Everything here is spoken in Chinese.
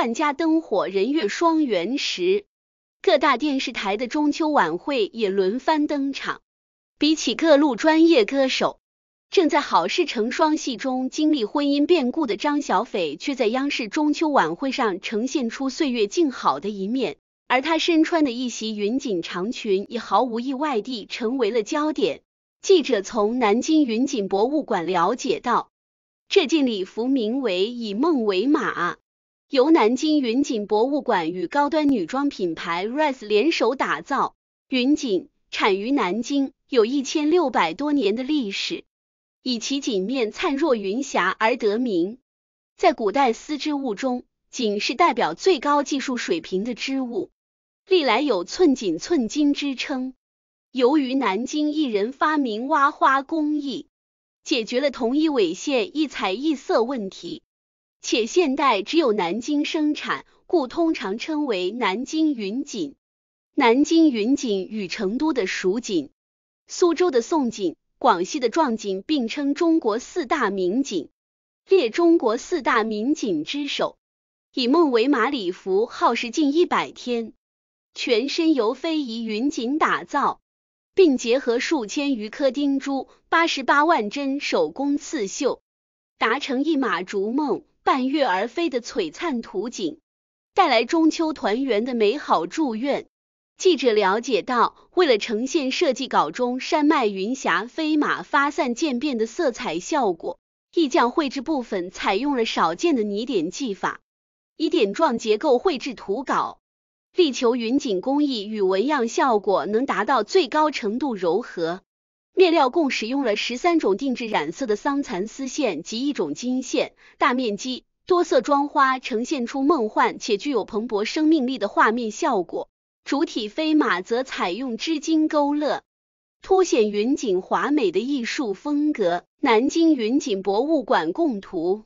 万家灯火，人月双圆时，各大电视台的中秋晚会也轮番登场。比起各路专业歌手，正在好事成双戏中经历婚姻变故的张小斐，却在央视中秋晚会上呈现出岁月静好的一面。而她身穿的一袭云锦长裙，也毫无意外地成为了焦点。记者从南京云锦博物馆了解到，这件礼服名为《以梦为马》。由南京云锦博物馆与高端女装品牌 RISE 联手打造。云锦产于南京，有一千六百多年的历史，以其锦面灿若云霞而得名。在古代丝织物中，锦是代表最高技术水平的织物，历来有“寸锦寸金”之称。由于南京艺人发明挖花工艺，解决了同一纬线一彩一色问题。且现代只有南京生产，故通常称为南京云锦。南京云锦与成都的蜀锦、苏州的宋锦、广西的壮锦并称中国四大名锦，列中国四大名锦之首。以梦为马礼服耗时近一百天，全身由非遗云锦打造，并结合数千余颗钉珠、八十八万针手工刺绣。达成一马逐梦，半月而飞的璀璨图景，带来中秋团圆的美好祝愿。记者了解到，为了呈现设计稿中山脉云霞、飞马发散渐变的色彩效果，意匠绘制部分采用了少见的泥点技法，以点状结构绘制图稿，力求云锦工艺与纹样效果能达到最高程度柔和。面料共使用了十三种定制染色的桑蚕丝线及一种金线，大面积多色装花呈现出梦幻且具有蓬勃生命力的画面效果。主体飞马则采用织金勾勒，凸显云锦华美的艺术风格。南京云锦博物馆供图。